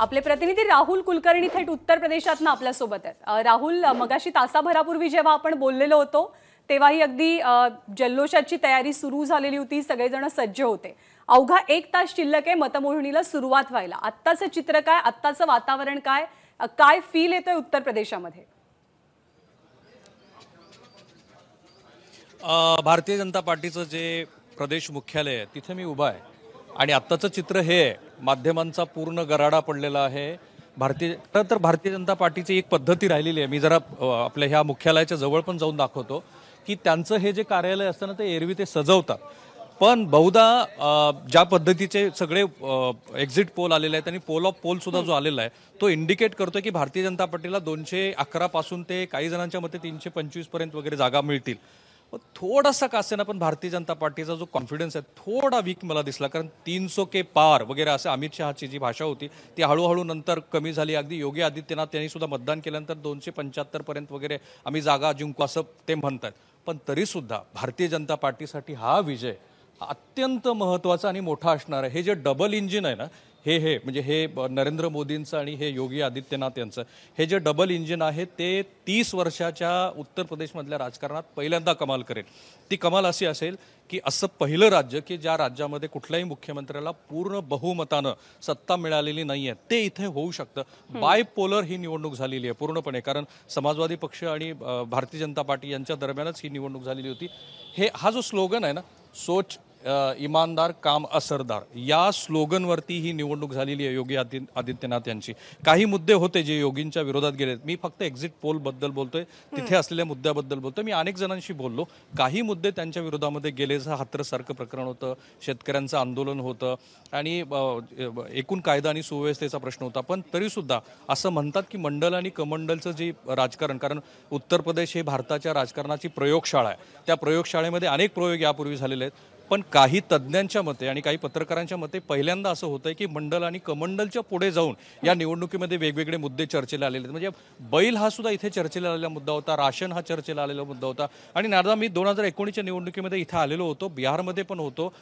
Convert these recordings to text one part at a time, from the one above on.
आपले प्रतिनिधी राहुल कुलकर्णी थेट उत्तर प्रदेशात ना आपल्यासोबत आहेत राहुल मगाशी तासाभरापूर्वी जेव्हा आपण बोललेलो होतो तेव्हाही अगदी जल्लोषाची तयारी सुरू झालेली होती सगळेजण सज्ज होते अवघा एक तास शिल्लक आहे मतमोजणीला सुरुवात व्हायला आत्ताचं चित्र काय आत्ताचं वातावरण काय काय फील येतोय उत्तर प्रदेशामध्ये भारतीय जनता पार्टीचं जे प्रदेश मुख्यालय आहे तिथे मी उभा आहे आणि आत्ताचं चित्र हे आहे माध्यमांचा पूर्ण गराडा पडलेला आहे भारतीय खरं तर भारतीय जनता पार्टीची एक पद्धती राहिलेली आहे मी जरा आपल्या ह्या मुख्यालयाच्या जवळ पण जाऊन दाखवतो की त्यांचं हे जे कार्यालय असतं ना ते एरवी ते सजवतात पण बहुधा ज्या पद्धतीचे सगळे एक्झिट पोल आलेले आहेत आणि पोल ऑफ पोल सुद्धा जो आलेला आहे तो इंडिकेट करतोय की भारतीय जनता पार्टीला दोनशे अकरा पासून ते काही जणांच्या मते तीनशे पंचवीस पर्यंत वगैरे जागा मिळतील मग थोडासा का ना पण भारतीय जनता पार्टीचा जो कॉन्फिडन्स आहे थोडा वीक मला दिसला कारण सो के पार वगैरे असं अमित शहाची जी भाषा होती ती हळूहळू नंतर कमी झाली अगदी योगी आदित्यनाथ त्यांनी सुद्धा मतदान केल्यानंतर दोनशे पंच्याहत्तरपर्यंत वगैरे आम्ही जागा जिंकू असं ते म्हणत आहेत पण तरीसुद्धा भारतीय जनता पार्टीसाठी हा विजय अत्यंत महत्त्वाचा आणि मोठा असणार आहे हे जे डबल इंजिन आहे ना हे हे म्हणजे हे नरेंद्र मोदींचं आणि हे योगी आदित्यनाथ यांचं हे जे डबल इंजिन आहे ते तीस वर्षाच्या उत्तर प्रदेशमधल्या राजकारणात पहिल्यांदा कमाल करेल ती कमाल अशी असेल की असं पहिलं राज्य की ज्या राज्यामध्ये कुठल्याही मुख्यमंत्र्याला पूर्ण बहुमतानं सत्ता मिळालेली नाही आहे ते इथे होऊ शकतं बाय पोलर ही निवडणूक झालेली आहे पूर्णपणे कारण समाजवादी पक्ष आणि भारतीय जनता पार्टी यांच्या दरम्यानच ही निवडणूक झालेली होती हे हा जो स्लोगन आहे ना सोच इमानदार काम असरदार या स्लोगनवरती ही निवडणूक झालेली आहे योगी आदि आदित्यनाथ यांची काही मुद्दे होते जे योगींच्या विरोधात गेलेत मी फक्त एक्झिट पोलबद्दल बोलतोय तिथे असलेल्या मुद्द्याबद्दल बोलतोय मी अनेक जणांशी बोललो काही मुद्दे त्यांच्या विरोधामध्ये गेले जसं हात्रसारखं प्रकरण होतं शेतकऱ्यांचं आंदोलन होतं आणि एकूण कायदा आणि सुव्यवस्थेचा प्रश्न होता पण तरीसुद्धा असं म्हणतात की मंडल आणि कमंडलचं जे राजकारण कारण उत्तर प्रदेश हे भारताच्या राजकारणाची प्रयोगशाळा आहे त्या प्रयोगशाळेमध्ये अनेक प्रयोग यापूर्वी झालेले आहेत पण काही तज्ज्ञांच्या मते आणि काही पत्रकारांच्या मते पहिल्यांदा असं होतं की मंडल आणि कमंडलच्या पुढे जाऊन या निवडणुकीमध्ये वेगवेगळे मुद्दे चर्चेला आलेले आहेत म्हणजे बैल हा सुद्धा इथे चर्चेला आलेला मुद्दा होता राशन हा चर्चेला आलेला मुद्दा होता आणि नारदा मी दोन हजार एकोणीसच्या निवडणुकीमध्ये इथे आलेलो होतो बिहारमध्ये पण होतो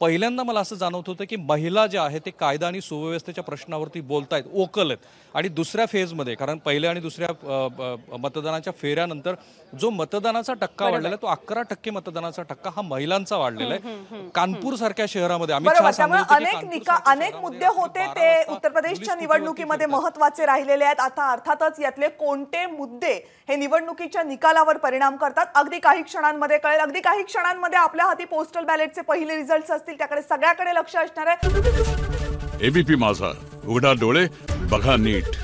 पहिल्यांदा मला असं जाणवत होतं की महिला ज्या आहेत ते कायदा आणि सुव्यवस्थेच्या प्रश्नावरती बोलत आहेत ओकल आहेत आणि दुसऱ्या फेजमध्ये कारण पहिल्या आणि दुसऱ्या मतदानाच्या फेऱ्यानंतर जो मतदानाचा टक्का वाढलेला आहे तो अकरा टक्के मतदानाचा टक्का हा महिलांचा वाढलेला आहे कानपूर सारख्या शहरामध्ये आम्ही अनेक निका अनेक मुद्दे होते ते उत्तर प्रदेशच्या निवडणुकीमध्ये महत्वाचे राहिलेले आहेत आता अर्थातच यातले कोणते मुद्दे हे निवडणुकीच्या निकालावर परिणाम करतात अगदी काही क्षणांमध्ये कळेल अगदी काही क्षणांमध्ये आपल्या हाती पोस्टल बॅलेटचे पहिले रिझल्ट असतील त्याकडे सगळ्याकडे लक्ष असणार आहे एबीपी माझा उघडा डोळे बघा नीट